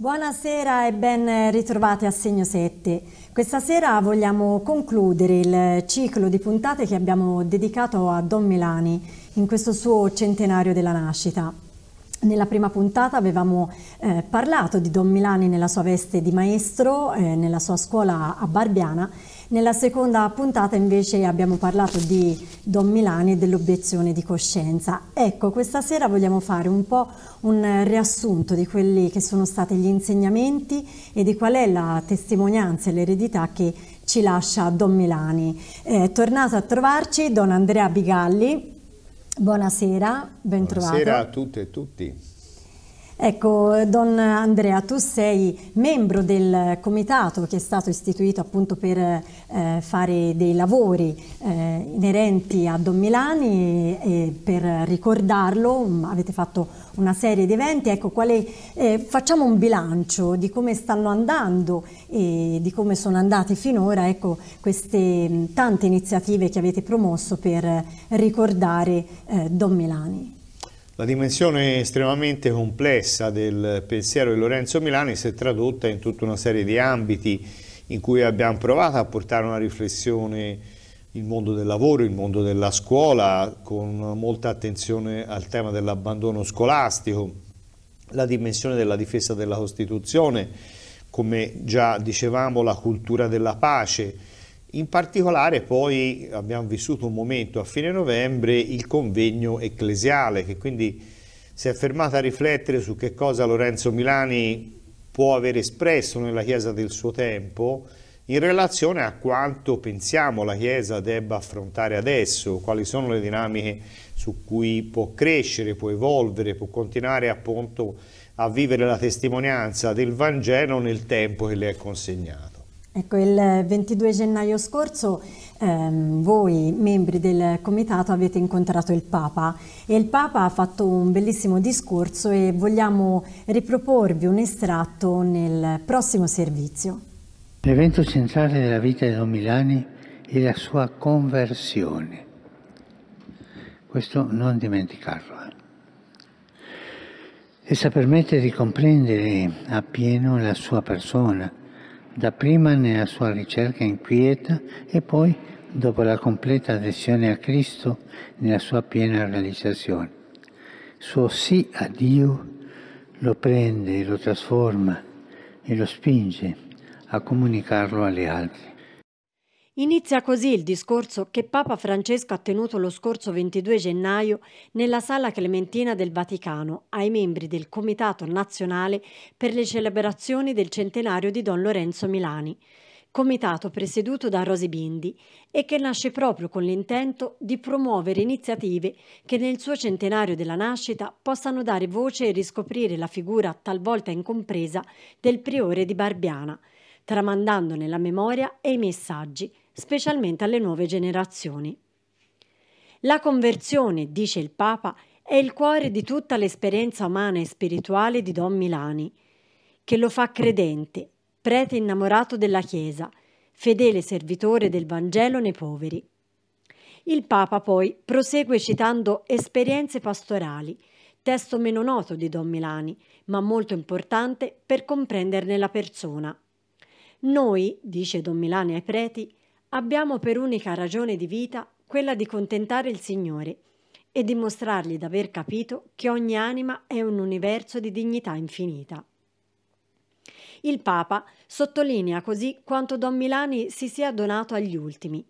Buonasera e ben ritrovati a Segno 7. Questa sera vogliamo concludere il ciclo di puntate che abbiamo dedicato a Don Milani in questo suo centenario della nascita. Nella prima puntata avevamo eh, parlato di Don Milani nella sua veste di maestro, eh, nella sua scuola a Barbiana nella seconda puntata invece abbiamo parlato di Don Milani e dell'obiezione di coscienza. Ecco, questa sera vogliamo fare un po' un riassunto di quelli che sono stati gli insegnamenti e di qual è la testimonianza e l'eredità che ci lascia Don Milani. È eh, tornato a trovarci Don Andrea Bigalli. Buonasera, ben trovato. Buonasera a tutte e tutti. Ecco, Don Andrea, tu sei membro del comitato che è stato istituito appunto per eh, fare dei lavori eh, inerenti a Don Milani e per ricordarlo mm, avete fatto una serie di eventi. Ecco, quale, eh, facciamo un bilancio di come stanno andando e di come sono andate finora ecco, queste mm, tante iniziative che avete promosso per ricordare eh, Don Milani. La dimensione estremamente complessa del pensiero di Lorenzo Milani si è tradotta in tutta una serie di ambiti in cui abbiamo provato a portare una riflessione il mondo del lavoro, il mondo della scuola, con molta attenzione al tema dell'abbandono scolastico, la dimensione della difesa della Costituzione, come già dicevamo la cultura della pace, in particolare poi abbiamo vissuto un momento a fine novembre, il convegno ecclesiale, che quindi si è fermata a riflettere su che cosa Lorenzo Milani può aver espresso nella Chiesa del suo tempo in relazione a quanto pensiamo la Chiesa debba affrontare adesso, quali sono le dinamiche su cui può crescere, può evolvere, può continuare appunto a vivere la testimonianza del Vangelo nel tempo che le è consegnato. Ecco, il 22 eh, gennaio scorso ehm, voi, membri del comitato, avete incontrato il Papa e il Papa ha fatto un bellissimo discorso e vogliamo riproporvi un estratto nel prossimo servizio. L'evento centrale della vita di Don Milani è la sua conversione. Questo non dimenticarlo. Eh. Essa permette di comprendere appieno la sua persona dapprima nella sua ricerca inquieta e poi, dopo la completa adesione a Cristo, nella sua piena realizzazione. Suo sì a Dio lo prende, lo trasforma e lo spinge a comunicarlo agli altri. Inizia così il discorso che Papa Francesco ha tenuto lo scorso 22 gennaio nella Sala Clementina del Vaticano ai membri del Comitato Nazionale per le celebrazioni del centenario di Don Lorenzo Milani, comitato presieduto da Rosi Bindi e che nasce proprio con l'intento di promuovere iniziative che nel suo centenario della nascita possano dare voce e riscoprire la figura talvolta incompresa del priore di Barbiana, tramandandone la memoria e i messaggi specialmente alle nuove generazioni. La conversione, dice il Papa, è il cuore di tutta l'esperienza umana e spirituale di Don Milani, che lo fa credente, prete innamorato della Chiesa, fedele servitore del Vangelo nei poveri. Il Papa poi prosegue citando esperienze pastorali, testo meno noto di Don Milani, ma molto importante per comprenderne la persona. Noi, dice Don Milani ai preti, abbiamo per unica ragione di vita quella di contentare il Signore e dimostrargli d'aver capito che ogni anima è un universo di dignità infinita. Il Papa sottolinea così quanto Don Milani si sia donato agli ultimi.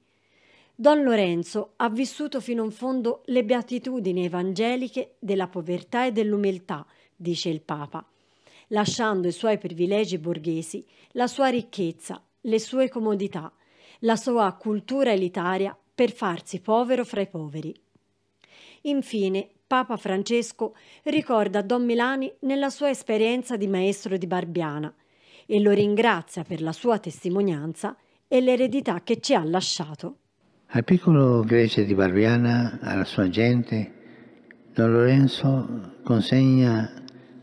Don Lorenzo ha vissuto fino in fondo le beatitudini evangeliche della povertà e dell'umiltà, dice il Papa, lasciando i suoi privilegi borghesi, la sua ricchezza, le sue comodità, la sua cultura elitaria per farsi povero fra i poveri. Infine, Papa Francesco ricorda Don Milani nella sua esperienza di maestro di Barbiana e lo ringrazia per la sua testimonianza e l'eredità che ci ha lasciato. Al piccolo Grecia di Barbiana, alla sua gente, Don Lorenzo consegna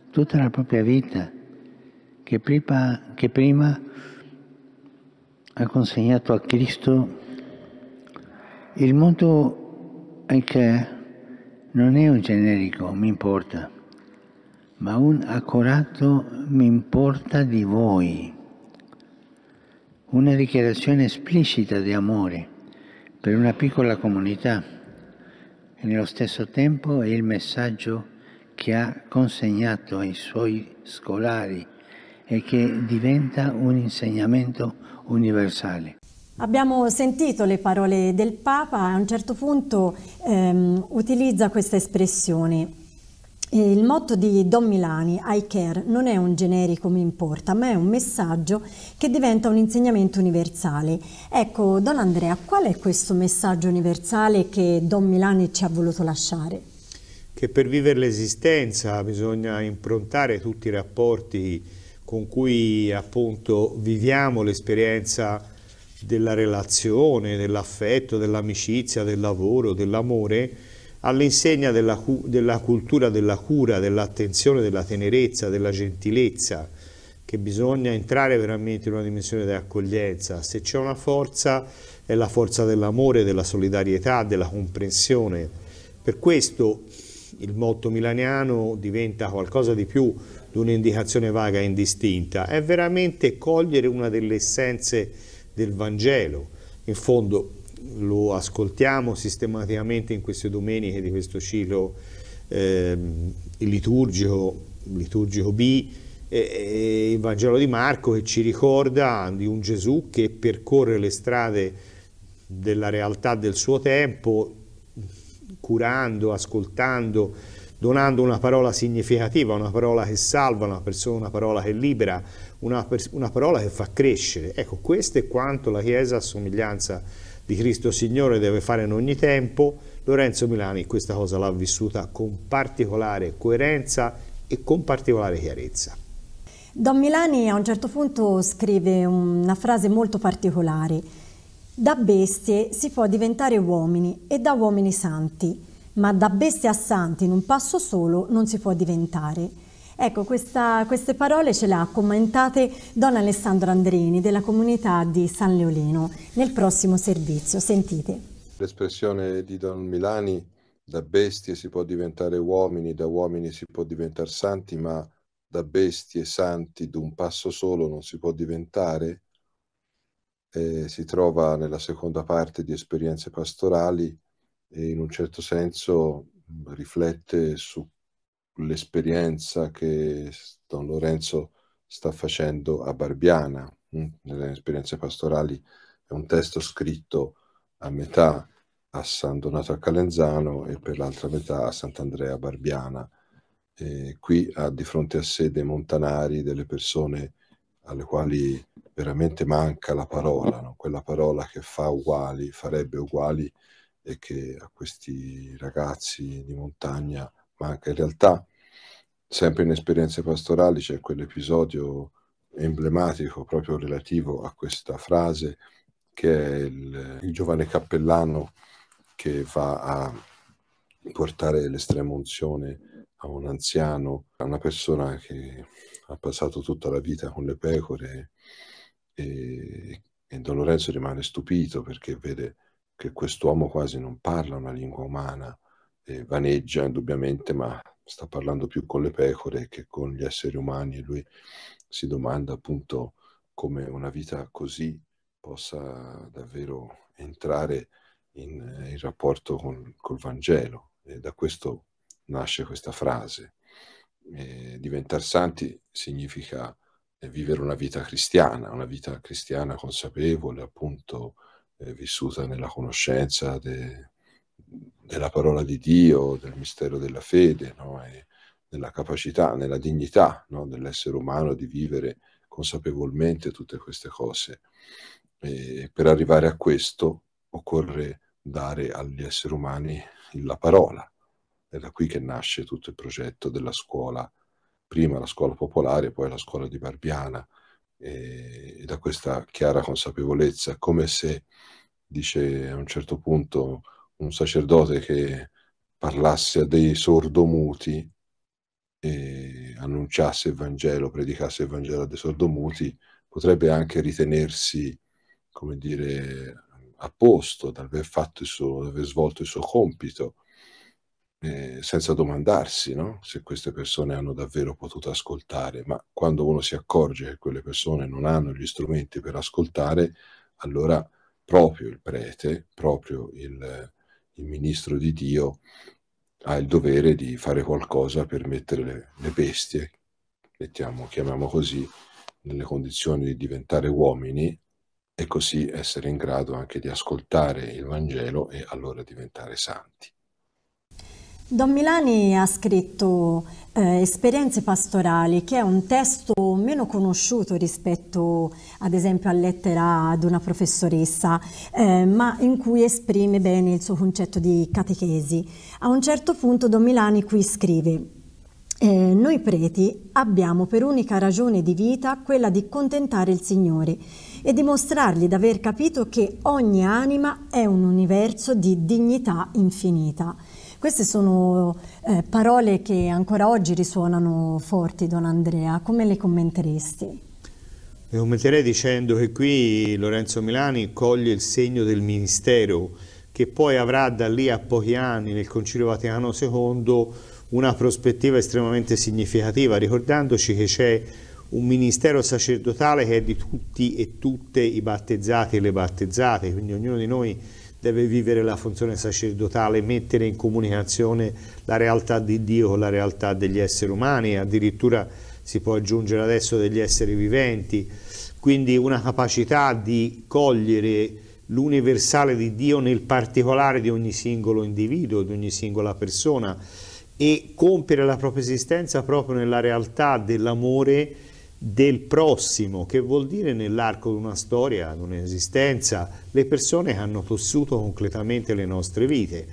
tutta la propria vita che prima, che prima ha consegnato a Cristo il mondo che non è un generico, mi importa, ma un accurato mi importa di voi. Una dichiarazione esplicita di amore per una piccola comunità e nello stesso tempo è il messaggio che ha consegnato ai suoi scolari e che diventa un insegnamento universale. Abbiamo sentito le parole del Papa, a un certo punto ehm, utilizza questa espressione. Il motto di Don Milani, I care, non è un generico mi importa, ma è un messaggio che diventa un insegnamento universale. Ecco, Don Andrea, qual è questo messaggio universale che Don Milani ci ha voluto lasciare? Che per vivere l'esistenza bisogna improntare tutti i rapporti con cui appunto viviamo l'esperienza della relazione, dell'affetto, dell'amicizia, del lavoro, dell'amore, all'insegna della, della, cultura della cura, dell'attenzione, della tenerezza, della gentilezza, che bisogna entrare veramente in una dimensione di accoglienza. Se c'è una forza è la forza dell'amore, della solidarietà, della comprensione. Per questo il motto milaniano diventa qualcosa di più di un'indicazione vaga e indistinta, è veramente cogliere una delle essenze del Vangelo. In fondo lo ascoltiamo sistematicamente in queste domeniche di questo ciclo eh, liturgico, liturgico B, eh, il Vangelo di Marco che ci ricorda di un Gesù che percorre le strade della realtà del suo tempo curando, ascoltando, donando una parola significativa, una parola che salva una persona, una parola che libera, una, una parola che fa crescere. Ecco, questo è quanto la Chiesa a somiglianza di Cristo Signore deve fare in ogni tempo. Lorenzo Milani questa cosa l'ha vissuta con particolare coerenza e con particolare chiarezza. Don Milani a un certo punto scrive una frase molto particolare da bestie si può diventare uomini e da uomini santi, ma da bestie a santi in un passo solo non si può diventare. Ecco, questa, queste parole ce le ha commentate Don Alessandro Andrini della comunità di San Leolino nel prossimo servizio. Sentite. L'espressione di Don Milani, da bestie si può diventare uomini, da uomini si può diventare santi, ma da bestie santi d'un passo solo non si può diventare, eh, si trova nella seconda parte di esperienze pastorali e in un certo senso mm, riflette sull'esperienza che Don Lorenzo sta facendo a Barbiana. Mm, nelle esperienze pastorali è un testo scritto a metà a San Donato a Calenzano e per l'altra metà a Sant'Andrea a Barbiana. E qui ha di fronte a sé dei montanari, delle persone alle quali veramente manca la parola, no? quella parola che fa uguali, farebbe uguali e che a questi ragazzi di montagna manca. In realtà, sempre in esperienze pastorali, c'è quell'episodio emblematico proprio relativo a questa frase che è il, il giovane cappellano che va a portare l'estrema unzione a un anziano, a una persona che ha passato tutta la vita con le pecore e, e Don Lorenzo rimane stupito perché vede che quest'uomo quasi non parla una lingua umana, eh, vaneggia indubbiamente, ma sta parlando più con le pecore che con gli esseri umani e lui si domanda appunto come una vita così possa davvero entrare in, in rapporto con, col Vangelo e da questo nasce questa frase. Eh, diventare santi significa vivere una vita cristiana, una vita cristiana consapevole, appunto eh, vissuta nella conoscenza de, della parola di Dio, del mistero della fede, no? nella capacità, nella dignità no? dell'essere umano di vivere consapevolmente tutte queste cose. E per arrivare a questo occorre dare agli esseri umani la parola. È da qui che nasce tutto il progetto della scuola prima la scuola popolare, poi la scuola di Barbiana, e da questa chiara consapevolezza, come se, dice a un certo punto un sacerdote che parlasse a dei sordomuti e annunciasse il Vangelo, predicasse il Vangelo a dei sordomuti, potrebbe anche ritenersi, come dire, a posto dall'aver fatto il suo, aver svolto il suo compito eh, senza domandarsi no? se queste persone hanno davvero potuto ascoltare, ma quando uno si accorge che quelle persone non hanno gli strumenti per ascoltare, allora proprio il prete, proprio il, il ministro di Dio ha il dovere di fare qualcosa per mettere le, le bestie, mettiamo, chiamiamo così, nelle condizioni di diventare uomini e così essere in grado anche di ascoltare il Vangelo e allora diventare santi. Don Milani ha scritto eh, Esperienze pastorali, che è un testo meno conosciuto rispetto ad esempio a lettera ad una professoressa, eh, ma in cui esprime bene il suo concetto di catechesi. A un certo punto Don Milani qui scrive eh, noi preti abbiamo per unica ragione di vita quella di contentare il Signore e dimostrargli d'aver capito che ogni anima è un universo di dignità infinita. Queste sono eh, parole che ancora oggi risuonano forti, Don Andrea. Come le commenteresti? Le commenterei dicendo che qui Lorenzo Milani coglie il segno del ministero, che poi avrà da lì a pochi anni nel Concilio Vaticano II una prospettiva estremamente significativa, ricordandoci che c'è un ministero sacerdotale che è di tutti e tutte i battezzati e le battezzate, quindi ognuno di noi deve vivere la funzione sacerdotale, mettere in comunicazione la realtà di Dio con la realtà degli esseri umani, addirittura si può aggiungere adesso degli esseri viventi, quindi una capacità di cogliere l'universale di Dio nel particolare di ogni singolo individuo, di ogni singola persona e compiere la propria esistenza proprio nella realtà dell'amore del prossimo, che vuol dire nell'arco di una storia, di un'esistenza, le persone che hanno tossuto completamente le nostre vite.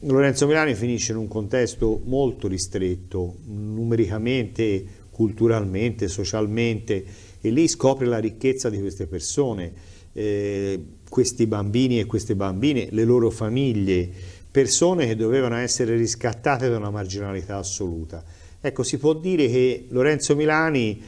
Lorenzo Milani finisce in un contesto molto ristretto, numericamente, culturalmente, socialmente, e lì scopre la ricchezza di queste persone, eh, questi bambini e queste bambine, le loro famiglie, persone che dovevano essere riscattate da una marginalità assoluta. Ecco, si può dire che Lorenzo Milani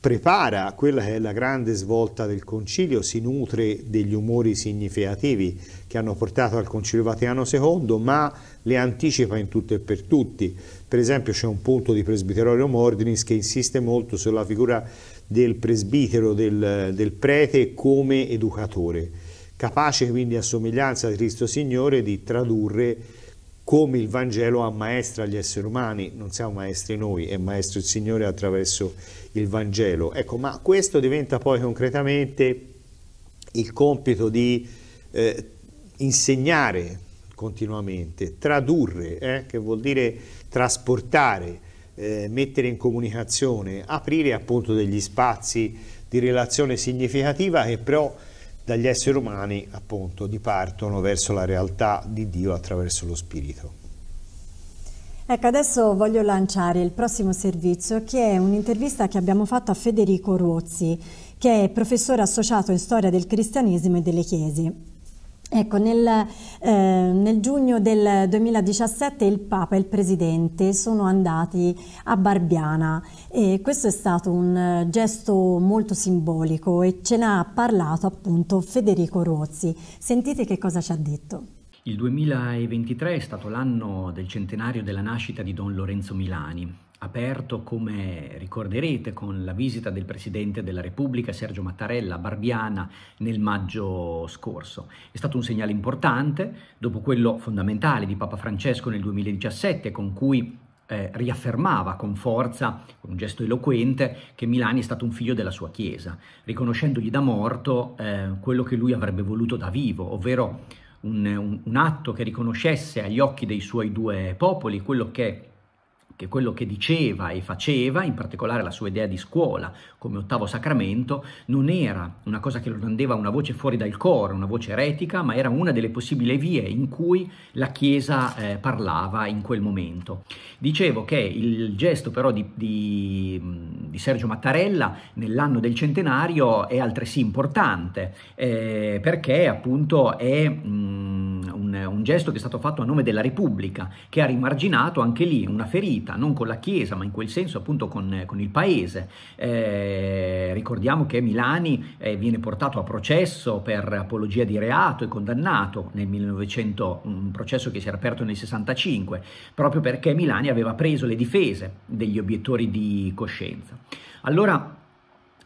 prepara quella che è la grande svolta del concilio, si nutre degli umori significativi che hanno portato al concilio Vaticano II, ma le anticipa in tutto e per tutti. Per esempio c'è un punto di Presbiterorio Mordinis che insiste molto sulla figura del presbitero, del, del prete come educatore, capace quindi a somiglianza di Cristo Signore di tradurre come il Vangelo ammaestra gli esseri umani, non siamo maestri noi, è maestro il Signore attraverso il Vangelo. Ecco, ma questo diventa poi concretamente il compito di eh, insegnare continuamente, tradurre, eh, che vuol dire trasportare, eh, mettere in comunicazione, aprire appunto degli spazi di relazione significativa che però dagli esseri umani appunto dipartono verso la realtà di Dio attraverso lo Spirito. Ecco, adesso voglio lanciare il prossimo servizio che è un'intervista che abbiamo fatto a Federico Rozzi, che è professore associato in storia del cristianesimo e delle chiese. Ecco, nel, eh, nel, giugno del 2017 il Papa e il Presidente sono andati a Barbiana e questo è stato un eh, gesto molto simbolico e ce ne ha parlato appunto Federico Rozzi. Sentite che cosa ci ha detto. Il 2023 è stato l'anno del centenario della nascita di Don Lorenzo Milani, aperto, come ricorderete, con la visita del Presidente della Repubblica Sergio Mattarella a Barbiana nel maggio scorso. È stato un segnale importante, dopo quello fondamentale di Papa Francesco nel 2017, con cui eh, riaffermava con forza, con un gesto eloquente, che Milani è stato un figlio della sua Chiesa, riconoscendogli da morto eh, quello che lui avrebbe voluto da vivo, ovvero un, un, un atto che riconoscesse agli occhi dei suoi due popoli quello che che quello che diceva e faceva, in particolare la sua idea di scuola come ottavo sacramento, non era una cosa che lo rendeva una voce fuori dal coro, una voce eretica, ma era una delle possibili vie in cui la Chiesa eh, parlava in quel momento. Dicevo che il gesto però di, di, di Sergio Mattarella nell'anno del centenario è altresì importante eh, perché appunto è... Mh, un, un gesto che è stato fatto a nome della Repubblica, che ha rimarginato anche lì una ferita comunità, non con la Chiesa, ma in quel senso appunto con, con il paese. Eh, ricordiamo che Milani eh, viene portato a processo per apologia di reato e condannato nel 1900, un processo che si era aperto nel 65, proprio perché Milani aveva preso le difese degli obiettori di coscienza. Allora,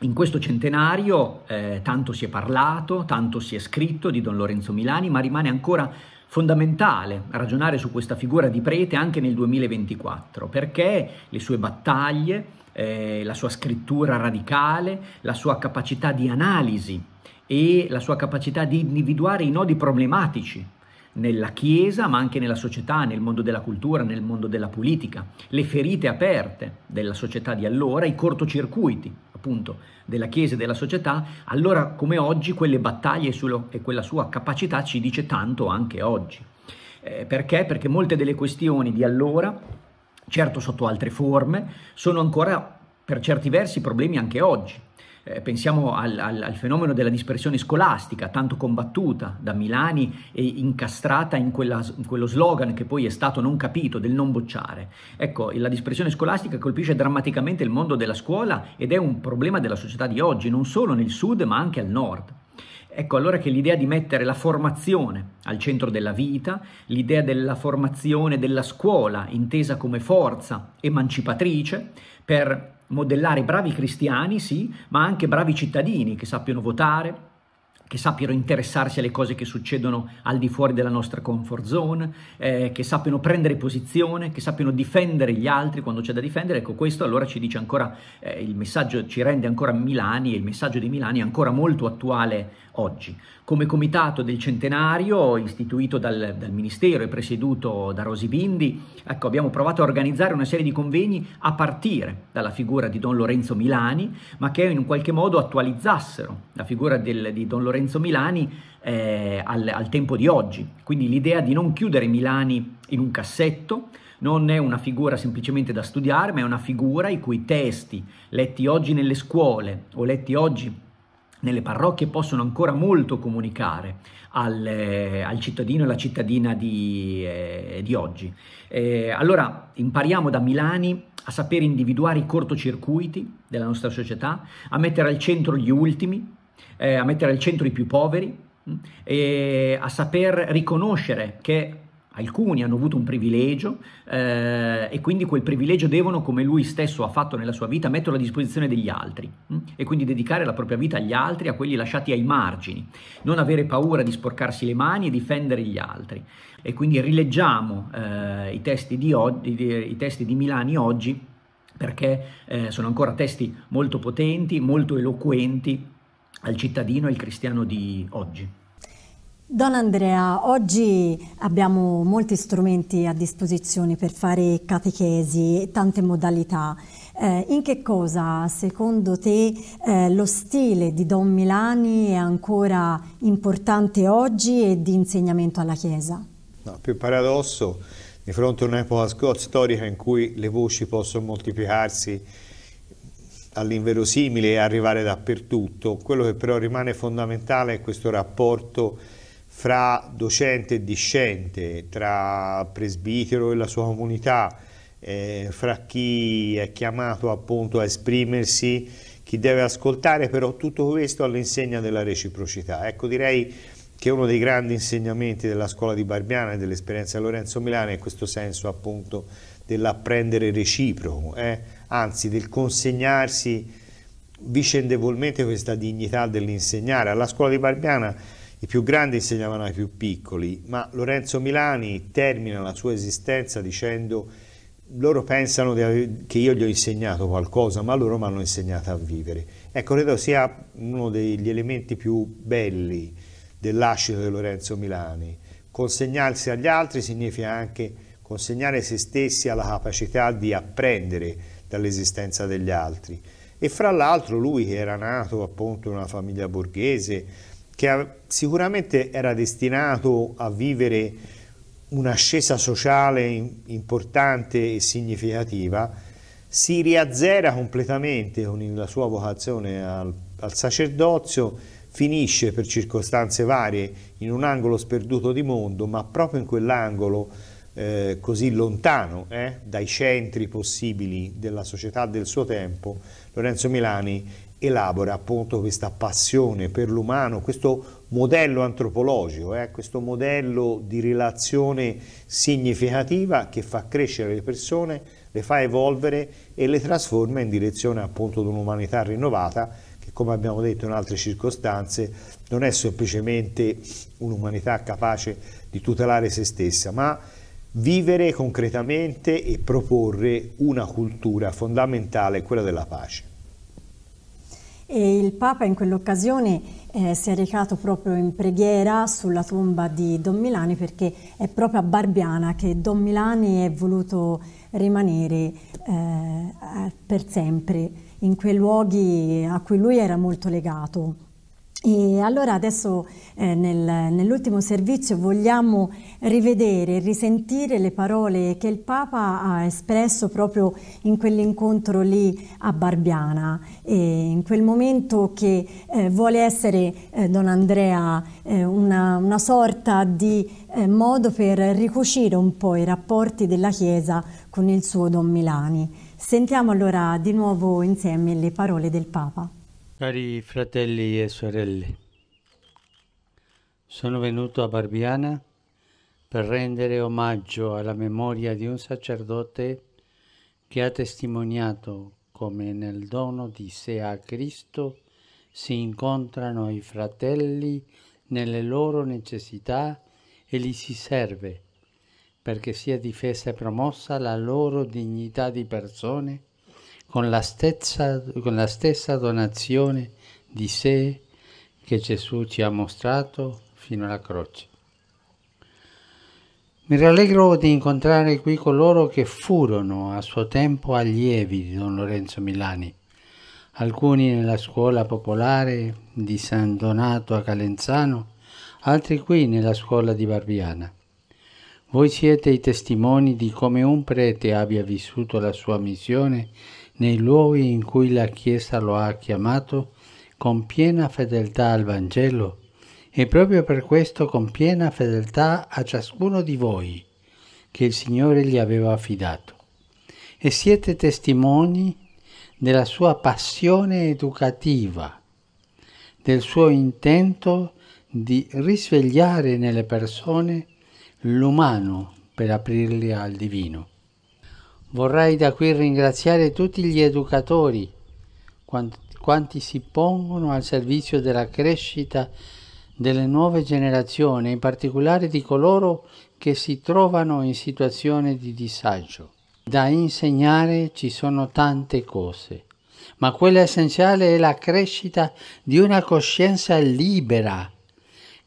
in questo centenario eh, tanto si è parlato, tanto si è scritto di Don Lorenzo Milani, ma rimane ancora Fondamentale ragionare su questa figura di prete anche nel 2024, perché le sue battaglie, eh, la sua scrittura radicale, la sua capacità di analisi e la sua capacità di individuare i nodi problematici nella Chiesa, ma anche nella società, nel mondo della cultura, nel mondo della politica, le ferite aperte della società di allora, i cortocircuiti appunto della Chiesa e della società, allora come oggi quelle battaglie sullo, e quella sua capacità ci dice tanto anche oggi. Eh, perché? Perché molte delle questioni di allora, certo sotto altre forme, sono ancora per certi versi problemi anche oggi. Eh, pensiamo al, al, al, fenomeno della dispersione scolastica, tanto combattuta da Milani e incastrata in, quella, in, quello slogan che poi è stato non capito, del non bocciare. Ecco, la dispersione scolastica colpisce drammaticamente il mondo della scuola ed è un problema della società di oggi, non solo nel sud ma anche al nord. Ecco allora che l'idea di mettere la formazione al centro della vita, l'idea della formazione della scuola intesa come forza emancipatrice per modellare bravi cristiani, sì, ma anche bravi cittadini che sappiano votare, che sappiano interessarsi alle cose che succedono al di fuori della nostra comfort zone, eh, che sappiano prendere posizione, che sappiano difendere gli altri quando c'è da difendere. Ecco, questo allora ci dice ancora, eh, il messaggio ci rende ancora Milani e il messaggio di Milani è ancora molto attuale oggi. Come comitato del centenario, istituito dal, dal Ministero e presieduto da Rosi Bindi, ecco, abbiamo provato a organizzare una serie di convegni a partire dalla figura di Don Lorenzo Milani, ma che in un qualche modo attualizzassero la figura del, di Don Lorenzo Renzo Milani eh, al, al tempo di oggi. Quindi l'idea di non chiudere Milani in un cassetto, non è una figura semplicemente da studiare, ma è una figura i cui testi, letti oggi nelle scuole o letti oggi nelle parrocchie, possono ancora molto comunicare al, eh, al cittadino e alla cittadina di, eh, di oggi. Eh, allora impariamo da Milani a sapere individuare i cortocircuiti della nostra società, a mettere al centro gli ultimi, eh, a mettere al centro i più poveri, mm, e a saper riconoscere che alcuni hanno avuto un privilegio eh, e quindi quel privilegio devono, come lui stesso ha fatto nella sua vita, metterlo a disposizione degli altri mh? Mm, e quindi dedicare la propria vita agli altri, a quelli lasciati ai margini, non avere paura di sporcarsi le mani e difendere gli altri. E quindi rileggiamo eh, i, testi di oggi, i testi di Milani oggi perché eh, sono ancora testi molto potenti, molto eloquenti al cittadino e al cristiano di oggi. Don Andrea, oggi abbiamo molti strumenti a disposizione per fare catechesi, tante modalità. Eh, in che cosa, secondo te, eh, lo stile di Don Milani è ancora importante oggi e di insegnamento alla Chiesa? No, più paradosso, di fronte a un'epoca storica in cui le voci possono moltiplicarsi, all'inverosimile e arrivare dappertutto. Quello che però rimane fondamentale è questo rapporto fra docente e discente, tra presbitero e la sua comunità, eh, fra chi è chiamato appunto a esprimersi, chi deve ascoltare, però tutto questo all'insegna della reciprocità. Ecco, direi che uno dei grandi insegnamenti della scuola di Barbiana e dell'esperienza di Lorenzo Milano è questo senso appunto dell'apprendere reciproco. Eh? anzi del consegnarsi vicendevolmente questa dignità dell'insegnare. Alla scuola di Barbiana i più grandi insegnavano ai più piccoli, ma Lorenzo Milani termina la sua esistenza dicendo loro pensano che io gli ho insegnato qualcosa, ma loro mi hanno insegnato a vivere. Ecco, credo sia uno degli elementi più belli dell'ascito di Lorenzo Milani. Consegnarsi agli altri significa anche consegnare se stessi alla capacità di apprendere, dall'esistenza degli altri. E fra l'altro lui che era nato appunto in una famiglia borghese, che sicuramente era destinato a vivere un'ascesa sociale importante e significativa, si riazzera completamente con la sua vocazione al, al sacerdozio, finisce per circostanze varie in un angolo sperduto di mondo, ma proprio in quell'angolo eh, così lontano eh, dai centri possibili della società del suo tempo, Lorenzo Milani elabora appunto questa passione per l'umano, questo modello antropologico, eh, questo modello di relazione significativa che fa crescere le persone, le fa evolvere e le trasforma in direzione appunto di un'umanità rinnovata che come abbiamo detto in altre circostanze non è semplicemente un'umanità capace di tutelare se stessa, ma vivere concretamente e proporre una cultura fondamentale, quella della pace. E il Papa in quell'occasione eh, si è recato proprio in preghiera sulla tomba di Don Milani perché è proprio a Barbiana che Don Milani è voluto rimanere eh, per sempre in quei luoghi a cui lui era molto legato. E allora adesso eh, nel, nell'ultimo servizio vogliamo rivedere, risentire le parole che il Papa ha espresso proprio in quell'incontro lì a Barbiana, e in quel momento che eh, vuole essere eh, Don Andrea eh, una, una, sorta di eh, modo per ricucire un po' i rapporti della Chiesa con il suo Don Milani. Sentiamo allora di nuovo insieme le parole del Papa. Cari fratelli e sorelle, sono venuto a Barbiana per rendere omaggio alla memoria di un sacerdote che ha testimoniato come nel dono di sé a Cristo si incontrano i fratelli nelle loro necessità e li si serve perché sia difesa e promossa la loro dignità di persone con la stessa, con la stessa donazione di sé che Gesù ci ha mostrato fino alla croce. Mi rallegro di incontrare qui coloro che furono a suo tempo allievi di Don Lorenzo Milani, alcuni nella scuola popolare di San Donato a Calenzano, altri qui nella scuola di Barbiana. Voi siete i testimoni di come un prete abbia vissuto la sua missione nei luoghi in cui la Chiesa lo ha chiamato con piena fedeltà al Vangelo e proprio per questo con piena fedeltà a ciascuno di voi che il Signore gli aveva affidato. E siete testimoni della sua passione educativa, del suo intento di risvegliare nelle persone l'umano per aprirli al divino. Vorrei da qui ringraziare tutti gli educatori, quanti, quanti si pongono al servizio della crescita delle nuove generazioni, in particolare di coloro che si trovano in situazione di disagio. Da insegnare ci sono tante cose, ma quella essenziale è la crescita di una coscienza libera,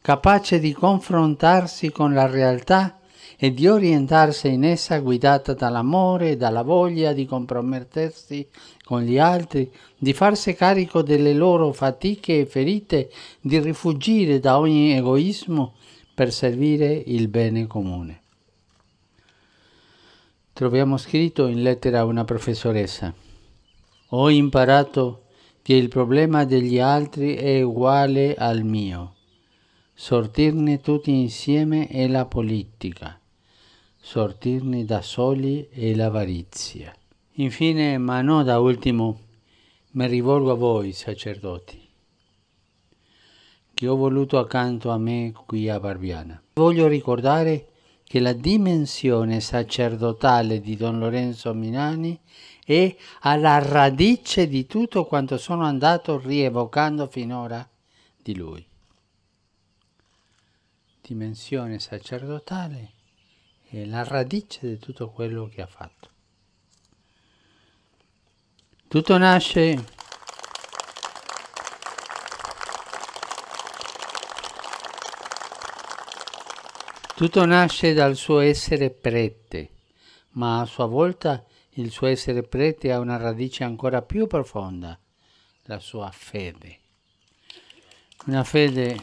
capace di confrontarsi con la realtà e di orientarsi in essa guidata dall'amore e dalla voglia di compromettersi con gli altri, di farsi carico delle loro fatiche e ferite, di rifugire da ogni egoismo per servire il bene comune. Troviamo scritto in lettera a una professoressa. Ho imparato che il problema degli altri è uguale al mio. Sortirne tutti insieme è la politica sortirne da soli e l'avarizia. Infine, ma non da ultimo, mi rivolgo a voi, sacerdoti, che ho voluto accanto a me qui a Barbiana. Voglio ricordare che la dimensione sacerdotale di Don Lorenzo Minani è alla radice di tutto quanto sono andato rievocando finora di lui. Dimensione sacerdotale è la radice di tutto quello che ha fatto. Tutto nasce Tutto nasce dal suo essere prete, ma a sua volta il suo essere prete ha una radice ancora più profonda, la sua fede. Una fede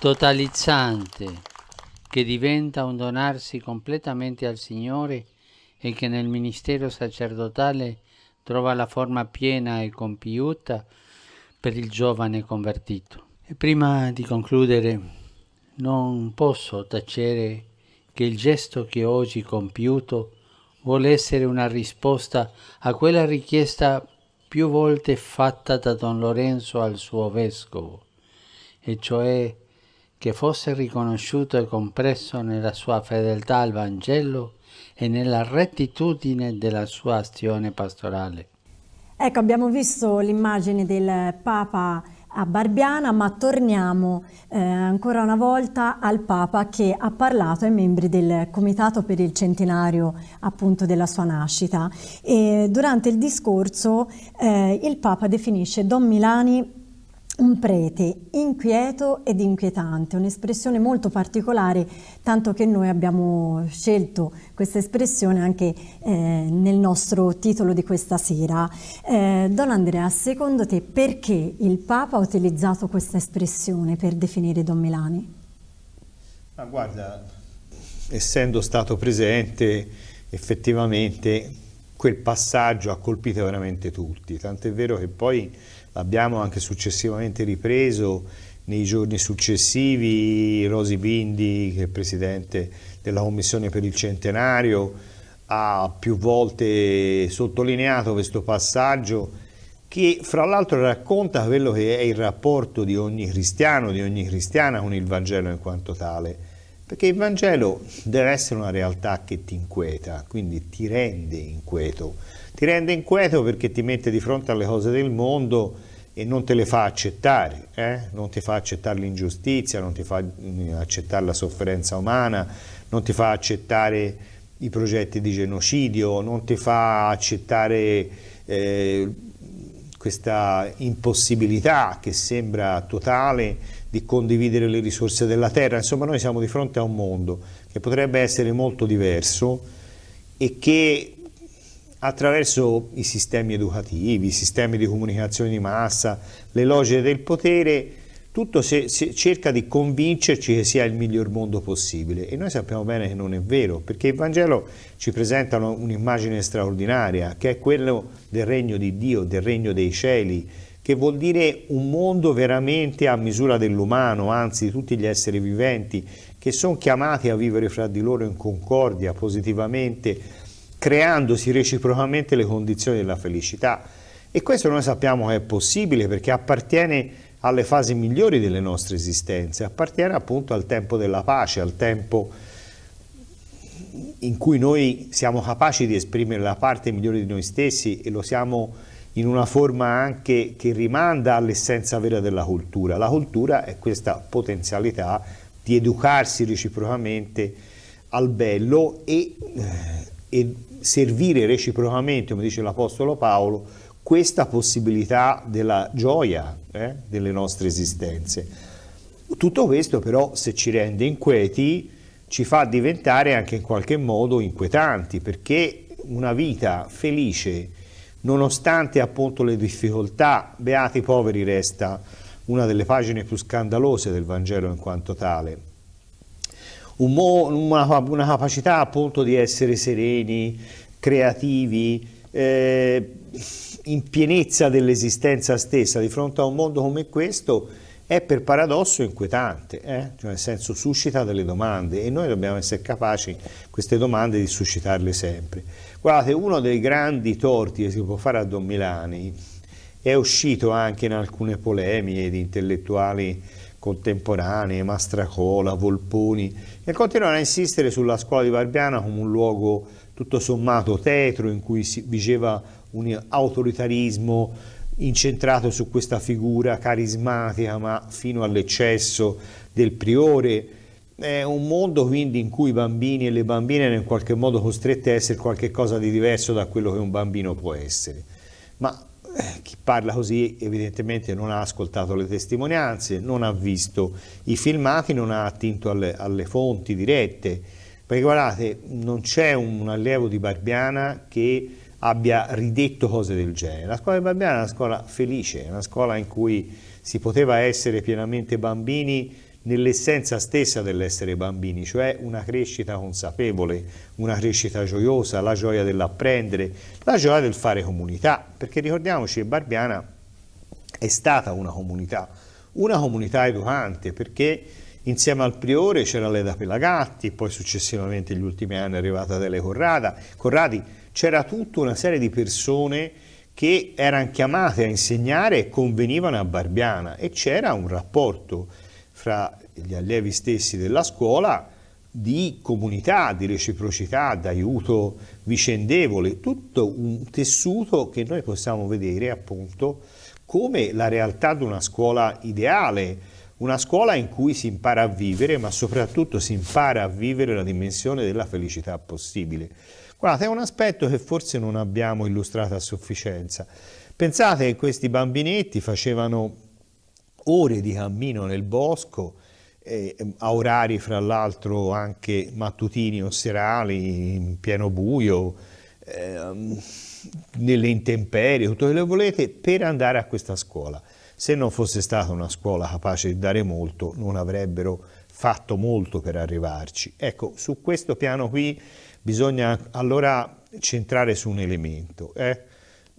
totalizzante, che diventa un donarsi completamente al Signore e che nel ministero sacerdotale trova la forma piena e compiuta per il giovane convertito. E prima di concludere, non posso tacere che il gesto che oggi compiuto vuole essere una risposta a quella richiesta più volte fatta da Don Lorenzo al suo vescovo, e cioè che fosse riconosciuto e compresso nella sua fedeltà al Vangelo e nella rettitudine della sua azione pastorale. Ecco, abbiamo visto l'immagine del Papa a Barbiana, ma torniamo eh, ancora una volta al Papa che ha parlato ai membri del Comitato per il centenario appunto della sua nascita. E durante il discorso eh, il Papa definisce Don Milani un prete inquieto ed inquietante, un'espressione molto particolare, tanto che noi abbiamo scelto questa espressione anche eh, nel nostro titolo di questa sera. Eh, Don Andrea, secondo te perché il Papa ha utilizzato questa espressione per definire Don Milani? Ma guarda, essendo stato presente, effettivamente quel passaggio ha colpito veramente tutti, tant'è vero che poi L'abbiamo anche successivamente ripreso nei giorni successivi, Rosi Bindi, che è presidente della Commissione per il Centenario, ha più volte sottolineato questo passaggio che fra l'altro racconta quello che è il rapporto di ogni cristiano, di ogni cristiana con il Vangelo in quanto tale, perché il Vangelo deve essere una realtà che ti inquieta, quindi ti rende inquieto ti rende inquieto perché ti mette di fronte alle cose del mondo e non te le fa accettare, eh? non ti fa accettare l'ingiustizia, non ti fa mm, accettare la sofferenza umana, non ti fa accettare i progetti di genocidio, non ti fa accettare eh, questa impossibilità che sembra totale di condividere le risorse della terra. Insomma, noi siamo di fronte a un mondo che potrebbe essere molto diverso e che attraverso i sistemi educativi, i sistemi di comunicazione di massa, le logiche del potere, tutto se, se cerca di convincerci che sia il miglior mondo possibile e noi sappiamo bene che non è vero perché il Vangelo ci presenta un'immagine straordinaria che è quella del regno di Dio, del regno dei cieli, che vuol dire un mondo veramente a misura dell'umano, anzi di tutti gli esseri viventi che sono chiamati a vivere fra di loro in concordia positivamente creandosi reciprocamente le condizioni della felicità. E questo noi sappiamo che è possibile perché appartiene alle fasi migliori delle nostre esistenze, appartiene appunto al tempo della pace, al tempo in cui noi siamo capaci di esprimere la parte migliore di noi stessi e lo siamo in una forma anche che rimanda all'essenza vera della cultura. La cultura è questa potenzialità di educarsi reciprocamente al bello e, eh, e servire reciprocamente, come dice l'Apostolo Paolo, questa possibilità della gioia eh, delle nostre esistenze. Tutto questo però se ci rende inquieti ci fa diventare anche in qualche modo inquietanti perché una vita felice nonostante appunto le difficoltà, beati poveri resta una delle pagine più scandalose del Vangelo in quanto tale, un una, una, capacità appunto di essere sereni, creativi, eh, in pienezza dell'esistenza stessa di fronte a un mondo come questo è per paradosso inquietante, eh? cioè, nel senso suscita delle domande e noi dobbiamo essere capaci queste domande di suscitarle sempre. Guardate, uno dei grandi torti che si può fare a Don Milani è uscito anche in alcune polemiche di intellettuali contemporanee, Mastracola, Volponi, e continuano a insistere sulla scuola di Barbiana come un luogo tutto sommato tetro in cui si vigeva un autoritarismo incentrato su questa figura carismatica ma fino all'eccesso del priore. È un mondo quindi in cui i bambini e le bambine erano in qualche modo costrette a essere qualcosa di diverso da quello che un bambino può essere. Ma eh, chi parla così evidentemente non ha ascoltato le testimonianze, non ha visto i filmati, non ha attinto alle, alle fonti dirette, perché guardate, non c'è un, un allievo di Barbiana che abbia ridetto cose del genere. La scuola di Barbiana è una scuola felice, è una scuola in cui si poteva essere pienamente bambini nell'essenza stessa dell'essere bambini, cioè una crescita consapevole, una crescita gioiosa, la gioia dell'apprendere, la gioia del fare comunità, perché ricordiamoci che Barbiana è stata una comunità, una comunità educante, perché insieme al priore c'era Leda Pelagatti, poi successivamente negli ultimi anni è arrivata Dele Corrada, Corradi, c'era tutta una serie di persone che erano chiamate a insegnare e convenivano a Barbiana e c'era un rapporto fra gli allievi stessi della scuola di comunità, di reciprocità, d'aiuto vicendevole, tutto un tessuto che noi possiamo vedere appunto come la realtà di una scuola ideale, una scuola in cui si impara a vivere, ma soprattutto si impara a vivere la dimensione della felicità possibile. Guardate, è un aspetto che forse non abbiamo illustrato a sufficienza. Pensate che questi bambinetti facevano ore di cammino nel bosco, eh, a orari fra l'altro anche mattutini o serali, in pieno buio, eh, nelle intemperie, tutto quello che volete, per andare a questa scuola. Se non fosse stata una scuola capace di dare molto, non avrebbero fatto molto per arrivarci. Ecco, su questo piano qui bisogna allora centrare su un elemento. Eh?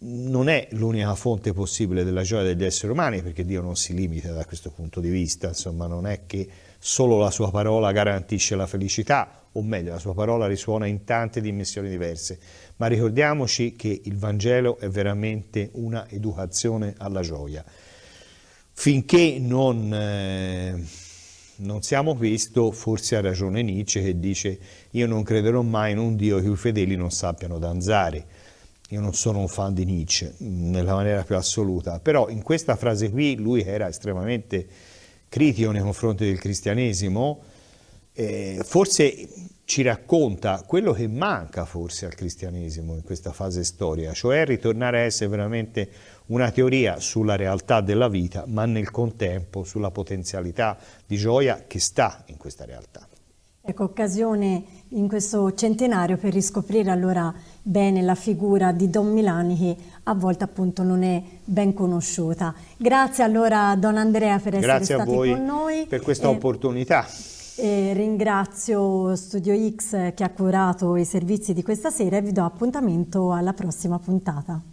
non è l'unica fonte possibile della gioia degli esseri umani, perché Dio non si limita da questo punto di vista, insomma non è che solo la sua parola garantisce la felicità, o meglio, la sua parola risuona in tante dimensioni diverse, ma ricordiamoci che il Vangelo è veramente una educazione alla gioia. Finché non, eh, non siamo questo, forse ha ragione Nietzsche che dice io non crederò mai in un Dio che i fedeli non sappiano danzare io non sono un fan di Nietzsche mm, nella maniera più assoluta, però in questa frase qui lui era estremamente critico nei confronti del cristianesimo, eh, forse ci racconta quello che manca forse al cristianesimo in questa fase storica, cioè ritornare a essere veramente una teoria sulla realtà della vita, ma nel contempo sulla potenzialità di gioia che sta in questa realtà. Ecco, occasione in questo centenario per riscoprire allora bene la figura di Don Milani che a volte appunto non è ben conosciuta. Grazie allora Don Andrea per essere Grazie stati con noi. Grazie per questa e... opportunità. E ringrazio Studio X eh, che ha curato i servizi di questa sera e vi do appuntamento alla prossima puntata.